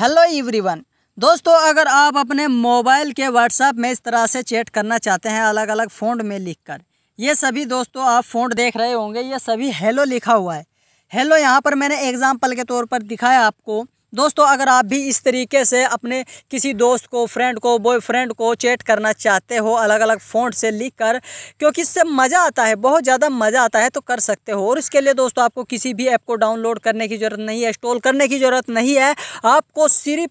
hello everyone दोस्तों अगर आप अपने मोबाइल के व्हाट्सएप में इस तरह से चैट करना चाहते हैं अलग अलग फ़ोन में लिखकर ये सभी दोस्तों आप फ़ोन देख रहे होंगे ये सभी हेलो लिखा हुआ है हेलो यहाँ पर मैंने एग्ज़ाम्पल के तौर पर दिखाया आपको दोस्तों अगर आप भी इस तरीके से अपने किसी दोस्त को फ्रेंड को बॉयफ्रेंड को चैट करना चाहते हो अलग अलग फ़ॉन्ट से लिख कर क्योंकि इससे मज़ा आता है बहुत ज़्यादा मज़ा आता है तो कर सकते हो और इसके लिए दोस्तों आपको किसी भी ऐप को डाउनलोड करने की ज़रूरत नहीं है इंस्टॉल करने की ज़रूरत नहीं है आपको सिर्फ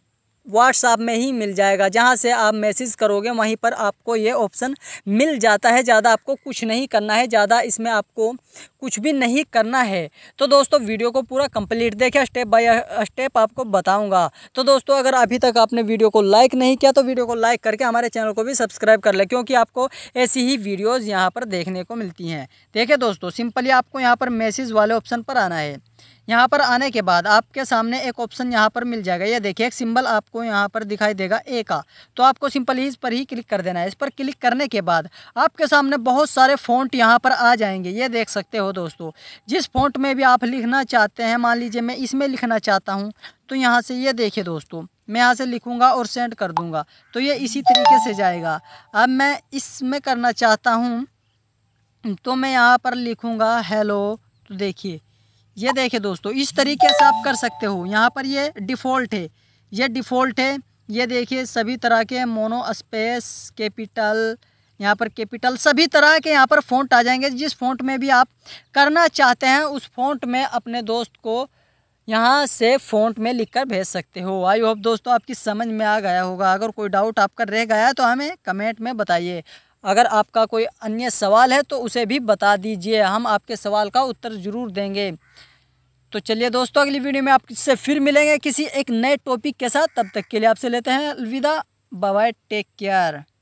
व्हाट्सअप में ही मिल जाएगा जहाँ से आप मैसेज करोगे वहीं पर आपको ये ऑप्शन मिल जाता है ज़्यादा आपको कुछ नहीं करना है ज़्यादा इसमें आपको कुछ भी नहीं करना है तो दोस्तों वीडियो को पूरा कंप्लीट देखें स्टेप बाय स्टेप आपको बताऊंगा तो दोस्तों अगर अभी तक आपने वीडियो को लाइक नहीं किया तो वीडियो को लाइक करके हमारे चैनल को भी सब्सक्राइब कर लें क्योंकि आपको ऐसी ही वीडियोज़ यहाँ पर देखने को मिलती हैं देखिए दोस्तों सिंपली आपको यहाँ पर मैसेज वाले ऑप्शन पर आना है यहाँ पर आने के बाद आपके सामने एक ऑप्शन यहाँ पर मिल जाएगा ये देखिए एक सिंबल आपको यहाँ पर दिखाई देगा ए का तो आपको सिंपल ही इस पर ही क्लिक कर देना है इस पर क्लिक करने के बाद आपके सामने बहुत सारे फ़ॉन्ट यहाँ पर आ जाएंगे ये देख सकते हो दोस्तों जिस फ़ॉन्ट में भी आप लिखना चाहते हैं मान लीजिए मैं इसमें लिखना चाहता हूँ तो यहाँ से ये देखिए दोस्तों मैं यहाँ से लिखूँगा और सेंड कर दूँगा तो ये इसी तरीके से जाएगा अब मैं इसमें करना चाहता हूँ तो मैं यहाँ पर लिखूँगा हेलो तो देखिए ये देखे दोस्तों इस तरीके से आप कर सकते हो यहाँ पर ये डिफ़ॉल्ट है ये डिफ़ॉल्ट है ये देखिए सभी तरह के मोनो स्पेस कैपिटल यहाँ पर कैपिटल सभी तरह के यहाँ पर फ़ॉन्ट आ जाएंगे जिस फ़ॉन्ट में भी आप करना चाहते हैं उस फ़ॉन्ट में अपने दोस्त को यहाँ से फ़ॉन्ट में लिखकर भेज सकते हो आई होप दोस्तों आपकी समझ में आ गया होगा अगर कोई डाउट आपका रह गया तो हमें कमेंट में बताइए अगर आपका कोई अन्य सवाल है तो उसे भी बता दीजिए हम आपके सवाल का उत्तर ज़रूर देंगे तो चलिए दोस्तों अगली वीडियो में आपसे फिर मिलेंगे किसी एक नए टॉपिक के साथ तब तक के लिए आपसे लेते हैं अलविदा बाय टेक केयर